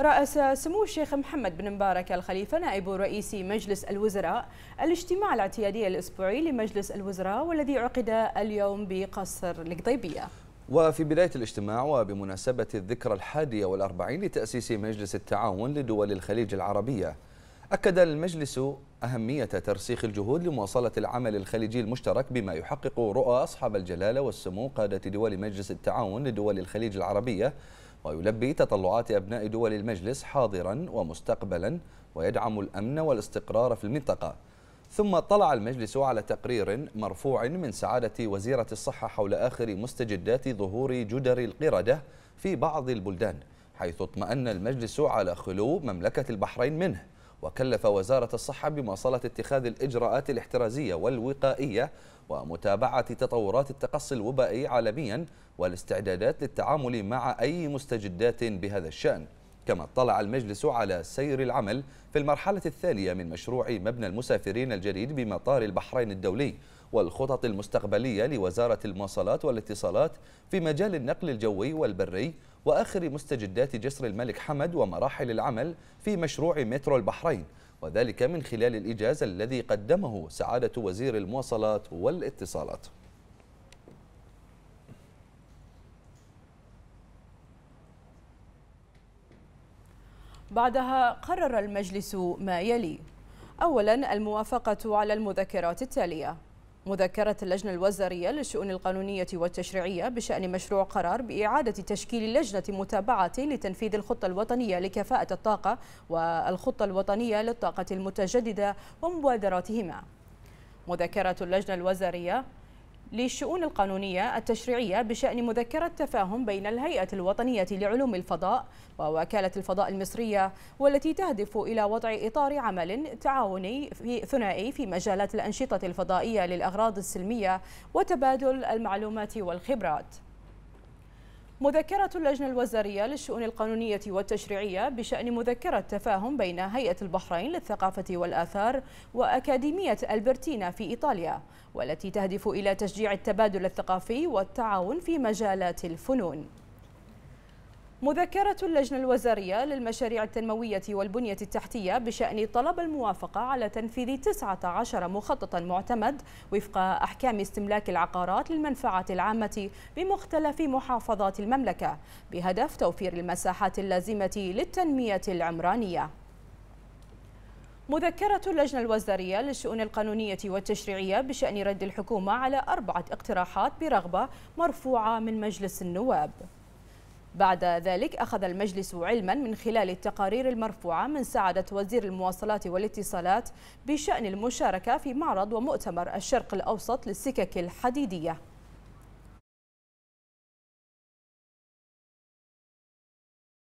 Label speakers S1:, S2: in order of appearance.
S1: رأس سمو الشيخ محمد بن مبارك الخليفة نائب رئيس مجلس الوزراء الاجتماع الاعتيادي الأسبوعي لمجلس الوزراء والذي عقد اليوم بقصر القضيبية
S2: وفي بداية الاجتماع وبمناسبة الذكرى الحادية والأربعين لتأسيس مجلس التعاون لدول الخليج العربية أكد المجلس أهمية ترسيخ الجهود لمواصلة العمل الخليجي المشترك بما يحقق رؤى أصحاب الجلالة والسمو قادة دول مجلس التعاون لدول الخليج العربية ويلبي تطلعات أبناء دول المجلس حاضرا ومستقبلا ويدعم الأمن والاستقرار في المنطقة ثم طلع المجلس على تقرير مرفوع من سعادة وزيرة الصحة حول آخر مستجدات ظهور جدر القردة في بعض البلدان حيث اطمأن المجلس على خلو مملكة البحرين منه وكلف وزارة الصحة بمواصلة اتخاذ الإجراءات الاحترازية والوقائية ومتابعة تطورات التقصي الوبائي عالميا والاستعدادات للتعامل مع أي مستجدات بهذا الشأن كما اطلع المجلس على سير العمل في المرحلة الثانية من مشروع مبنى المسافرين الجديد بمطار البحرين الدولي والخطط المستقبلية لوزارة المواصلات والاتصالات في مجال النقل الجوي والبري وآخر مستجدات جسر الملك حمد ومراحل العمل في مشروع مترو البحرين وذلك من خلال الإجازة الذي قدمه سعادة وزير المواصلات والاتصالات
S1: بعدها قرر المجلس ما يلي أولا الموافقة على المذكرات التالية مذكرة اللجنة الوزارية للشؤون القانونية والتشريعية بشأن مشروع قرار بإعادة تشكيل لجنة متابعة لتنفيذ الخطة الوطنية لكفاءة الطاقة والخطة الوطنية للطاقة المتجددة ومبادراتهما مذكرة اللجنة الوزارية للشؤون القانونية التشريعية بشأن مذكرة تفاهم بين الهيئة الوطنية لعلوم الفضاء ووكالة الفضاء المصرية والتي تهدف إلى وضع إطار عمل تعاوني في ثنائي في مجالات الأنشطة الفضائية للأغراض السلمية وتبادل المعلومات والخبرات مذكرة اللجنة الوزارية للشؤون القانونية والتشريعية بشأن مذكرة تفاهم بين هيئة البحرين للثقافة والآثار وأكاديمية ألبرتينا في إيطاليا والتي تهدف إلى تشجيع التبادل الثقافي والتعاون في مجالات الفنون مذكرة اللجنة الوزارية للمشاريع التنموية والبنية التحتية بشأن طلب الموافقة على تنفيذ 19 مخططا معتمد وفق أحكام استملاك العقارات للمنفعة العامة بمختلف محافظات المملكة بهدف توفير المساحات اللازمة للتنمية العمرانية مذكرة اللجنة الوزارية للشؤون القانونية والتشريعية بشأن رد الحكومة على أربعة اقتراحات برغبة مرفوعة من مجلس النواب بعد ذلك أخذ المجلس علما من خلال التقارير المرفوعة من سعادة وزير المواصلات والاتصالات بشأن المشاركة في معرض ومؤتمر الشرق الأوسط للسكك الحديدية